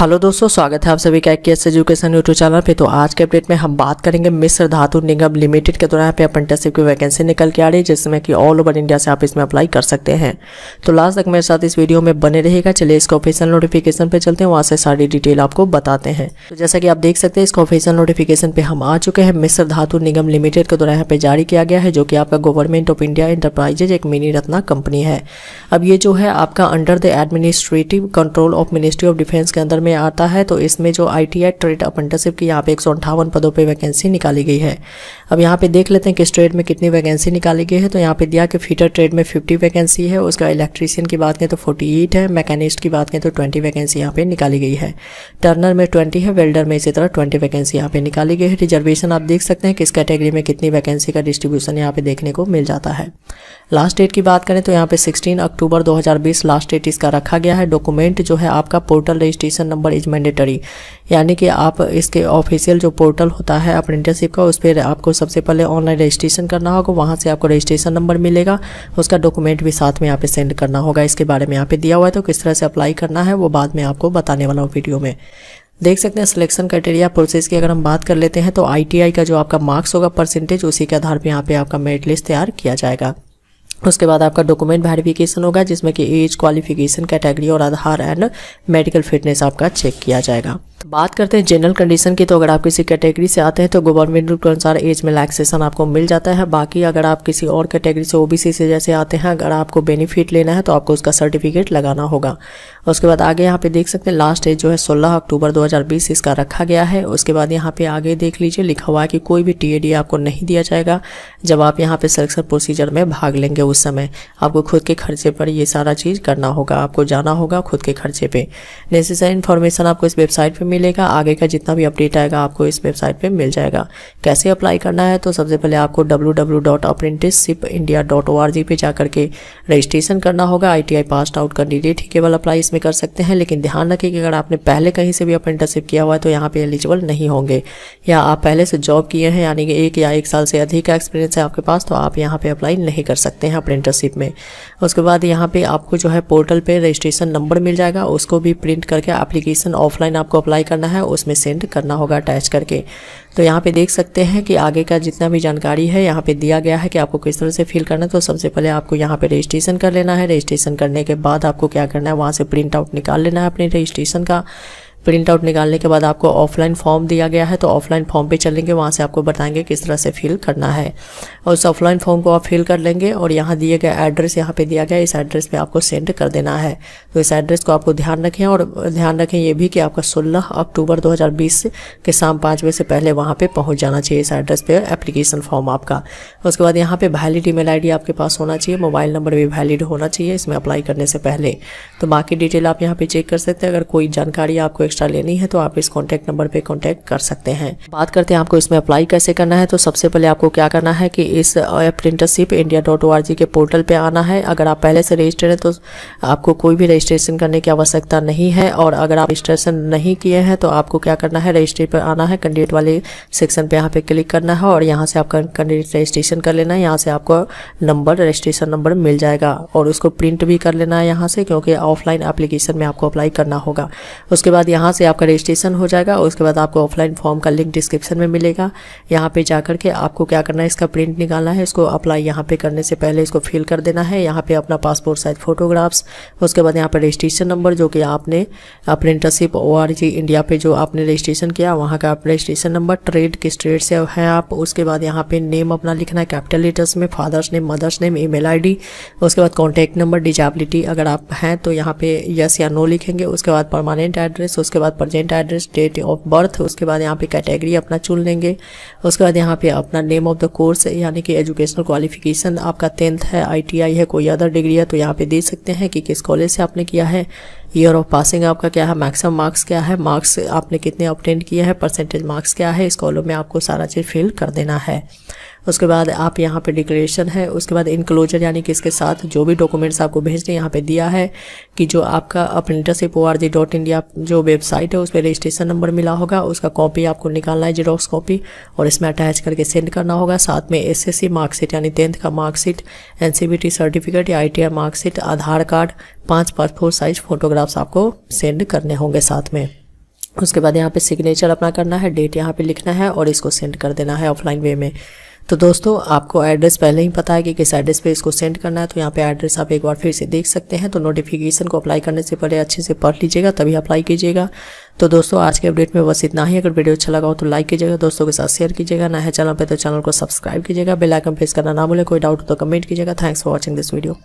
hello दोस्तों स्वागत है आप सभी का एक एजुकेशन यूट्यूब चैनल पे तो आज के अपडेट में हम बात करेंगे मिस्र धातु निगम लिमिटेड के दौरान पे अप्रेंटिसशिप की वैकेंसी निकल के आ रही है जिसमें कि ऑल ओवर इंडिया से आप इसमें अप्लाई कर सकते हैं तो लास्ट तक मेरे साथ इस वीडियो में बने रहेगा चलिए इसका ऑफिशियल नोटिफिकेशन पे चलते हैं वहाँ से सारी डिटेल आपको बताते हैं तो जैसा कि आप देख सकते हैं इसका ऑफिशियल नोटिफिकेशन पे हम आ चुके हैं मिस्र धातु निगम लिमिटेड के द्वारा यहाँ पे जारी किया गया है जो कि आपका गवर्नमेंट ऑफ इंडिया इंटरप्राइजेज एक मिनी रत्ना कंपनी है अब ये जो है आपका under the administrative control of ministry of defence के अंदर में आता है तो इसमें जो I T I trade apprenticeship की यहाँ पे एक पदों पे वैकेंसी निकाली गई है अब यहाँ पे देख लेते हैं किस ट्रेड में कितनी वैकेंसी निकाली गई है तो यहाँ पे दिया कि फीटर ट्रेड में फिफ्टी वैकेंसी है उसका इलेक्ट्रीशियन की बात करें तो फोर्टी है मैकेनिस्ट की बात करें तो ट्वेंटी वैकेंसी यहाँ पे निकाली गई है टर्नर में ट्वेंटी है वेल्डर में इसी तरह ट्वेंटी वैकेंसी यहाँ पे निकाली गई है रिजर्वेशन आप देख सकते हैं किस कैटेगरी में कितनी वैकेंसी का डिस्ट्रीब्यूशन यहाँ पे देखने को मिल जाता है लास्ट डेट की बात करें तो यहाँ पे सिक्सटीन अक्टूबर दो लास्ट डेट इसका रखा गया है डॉक्यूमेंट जो है आपका portal registration number is mandatory यानी कि आप इसके ऑफिशियल जो पोर्टल होता है अप्रेंटिसशिप का उस पर आपको सबसे पहले ऑनलाइन रजिस्ट्रेशन करना होगा वहाँ से आपको रजिस्ट्रेशन नंबर मिलेगा उसका डॉक्यूमेंट भी साथ में यहाँ पे सेंड करना होगा इसके बारे में यहाँ पे दिया हुआ है तो किस तरह से अप्लाई करना है वो बाद में आपको बताने वाला हूँ वीडियो में देख सकते हैं सिलेक्शन क्राइटेरिया प्रोसेस की अगर हम बात कर लेते हैं तो आईटीआई का जो आपका मार्क्स होगा परसेंटेज उसी के आधार पर यहाँ पे आपका मेरिट लिस्ट तैयार किया जाएगा उसके बाद आपका डॉक्यूमेंट वेरिफिकेशन होगा जिसमें कि एज क्वालिफिकेशन कैटेगरी और आधार एंड मेडिकल फिटनेस आपका चेक किया जाएगा बात करते हैं जनरल कंडीशन की तो अगर आप किसी कैटेगरी से आते हैं तो गवर्नमेंट रूल के अनुसार एज में रिलैक्सेशन आपको मिल जाता है बाकी अगर आप किसी और कैटेगरी से ओबीसी से जैसे आते हैं अगर आपको बेनिफिट लेना है तो आपको उसका सर्टिफिकेट लगाना होगा उसके बाद आगे यहाँ पे देख सकते हैं लास्ट डेट जो है सोलह अक्टूबर दो इसका रखा गया है उसके बाद यहाँ पे आगे देख लीजिए लिखा हुआ है कि कोई भी टी आपको नहीं दिया जाएगा जब आप यहाँ पे सिलेक्शन प्रोसीजर में भाग लेंगे उस समय आपको खुद के खर्चे पर ये सारा चीज़ करना होगा आपको जाना होगा खुद के खर्चे पे नेसेसरी इन्फॉर्मेशन आपको इस वेबसाइट पर मिलेगा आगे का जितना भी अपडेट आएगा आपको इस वेबसाइट पे मिल जाएगा कैसे अप्लाई करना है तो सबसे पहले आपको W W dot India dot O R G पे जा करके रजिस्ट्रेशन करना होगा I T I pass out candidate ही केवल अप्लाई इसमें कर सकते हैं लेकिन ध्यान रखें कि अगर आपने पहले कहीं से भी अप्रेंटिसशिप किया हुआ है तो यहाँ पर एलिजिबल नहीं होंगे या आप पहले से जॉब किए हैं यानी कि एक या एक साल से अधिक का एक्सपीरियंस है आपके पास तो आप यहाँ पर अप्लाई नहीं कर सकते हैं अप्रेंटिसशिप में उसके बाद यहाँ पर आपको जो है पोर्टल पर रजिस्ट्रेशन नंबर मिल जाएगा उसको भी प्रिंट करके एप्लीकेशन ऑफलाइन आपको अप्लाई अप्लाई करना है उसमें सेंड करना होगा अटैच करके तो यहाँ पे देख सकते हैं कि आगे का जितना भी जानकारी है यहाँ पे दिया गया है कि आपको किस तरह से फिल करना है तो सबसे पहले आपको यहाँ पे रजिस्ट्रेशन कर लेना है रजिस्ट्रेशन करने के बाद आपको क्या करना है वहाँ से प्रिंट आउट निकाल लेना है अपने रजिस्ट्रेशन का प्रिंट आउट निकालने के बाद आपको ऑफलाइन फॉर्म दिया गया है तो ऑफलाइन फॉर्म पे चलेंगे वहाँ से आपको बताएंगे किस तरह से फिल करना है और उस ऑफलाइन फॉर्म को आप फिल कर लेंगे और यहाँ दिए गए एड्रेस यहाँ पे दिया गया इस एड्रेस पे आपको सेंड कर देना है तो इस एड्रेस को आपको ध्यान रखें और ध्यान रखें ये भी कि आपका सोलह अक्टूबर दो के शाम पाँच बजे से पहले वहाँ पर पहुँच जाना चाहिए इस एड्रेस पर एप्लीकेशन फॉर्म आपका उसके बाद यहाँ पर वैलिड ई मेल आपके पास होना चाहिए मोबाइल नंबर भी वैलिड होना चाहिए इसमें अप्लाई करने से पहले तो बाकी डिटेल आप यहाँ पर चेक कर सकते हैं अगर कोई जानकारी आपको एक्स्ट्रा लेनी है तो आप इस कॉन्टेक्ट नंबर पर कॉन्टेक्ट कर सकते हैं बात करते हैं आपको इसमें अप्लाई कैसे करना है तो सबसे पहले आपको क्या करना है कि इस apprenticeship India dot O R G के पोर्टल पर आना है अगर आप पहले से रजिस्टर हैं तो आपको कोई भी रजिस्ट्रेशन करने की आवश्यकता नहीं है और अगर आप रजिस्ट्रेशन नहीं किए हैं तो आपको क्या करना है रजिस्ट्री पर आना है कैंडिडेट वाले सेक्शन पे यहाँ पे क्लिक करना है और यहाँ से आपका कैंडिडेट रजिस्ट्रेशन कर लेना है यहाँ से आपको नंबर रजिस्ट्रेशन नंबर मिल जाएगा और उसको प्रिंट भी कर लेना है यहाँ से क्योंकि ऑफलाइन एप्लीकेशन में आपको अप्लाई करना होगा उसके बाद यहाँ से आपका रजिस्ट्रेशन हो जाएगा और उसके बाद आपको ऑफलाइन फॉर्म का लिंक डिस्क्रिप्शन में मिलेगा यहाँ पे जाकर के आपको क्या करना है इसका प्रिंट निकालना है इसको अप्लाई यहाँ पे करने से पहले इसको फिल कर देना है यहाँ पे अपना पासपोर्ट साइज फोटोग्राफ्स उसके बाद यहाँ पर रजिस्ट्रेशन नंबर जो कि आपने अप्रेंटिसशिप ओ इंडिया पे जो आपने रजिस्ट्रेशन किया वहाँ का रजिस्ट्रेशन नंबर ट्रेड किस ट्रेड से है आप उसके बाद यहाँ पे नेम अपना लिखना है कैपिटल लेटर्स में father's name mother's name I D उसके बाद कॉन्टैक्ट नंबर डिजेबिलिटी अगर आप हैं तो यहाँ पे यस या नो लिखेंगे उसके बाद परमानेंट एड्रेस उसके बाद present address date of birth उसके बाद यहाँ पे कैटेगरी अपना चुन लेंगे उसके बाद यहाँ पे अपना नेम ऑफ द कोर्स यानी कि एजुकेशनल क्वालिफिकेशन आपका टेंथ है आईटीआई है कोई अदर डिग्री है तो यहाँ पे दे सकते हैं कि किस कॉलेज से आपने किया है ईयर ऑफ पासिंग आपका क्या है मैक्सिमम मार्क्स क्या है मार्क्स आपने कितने ऑप्टेंट किया है परसेंटेज मार्क्स क्या है इस कॉलम में आपको सारा चीज़ फिल कर देना है उसके बाद आप यहाँ पे डिक्लेरेशन है उसके बाद इनक्लोजर यानी कि इसके साथ जो भी डॉक्यूमेंट्स आपको भेजने यहाँ पे दिया है कि जो आपका apprenticeship O R G dot India जो वेबसाइट है उस पर रजिस्ट्रेशन नंबर मिला होगा उसका कॉपी आपको निकालना है जीरोक्स कॉपी और इसमें अटैच करके सेंड करना होगा साथ में एस एस सी मार्कशीट यानी टेंथ का marksheet N C V T certificate या I T I marksheet Aadhaar card पाँच पासपोर्ट साइज फोटोग्राफ्स आपको सेंड करने होंगे साथ में उसके बाद यहाँ पे सिग्नेचर अपना करना है डेट यहाँ पे लिखना है और इसको सेंड कर देना है ऑफलाइन वे में तो दोस्तों आपको एड्रेस पहले ही पता है कि किस एड्रेस पे इसको सेंड करना है तो यहाँ पे एड्रेस आप एक बार फिर से देख सकते हैं तो नोटिफिकेशन को अप्लाई करने से पहले अच्छे से पढ़ लीजिएगा तभी अप्लाई कीजिएगा तो दोस्तों आज के अपडेट में बस इतना ही अगर वीडियो अच्छा लगा हो तो लाइक कीजिएगा दोस्तों के साथ शेयर कीजिएगा नया चैनल पर तो चैनल को सब्सक्राइब कीजिएगा बेलाइकन प्रेस करना ना भूलें कोई डाउट हो तो कमेंट कीजिएगा thanks for watching this video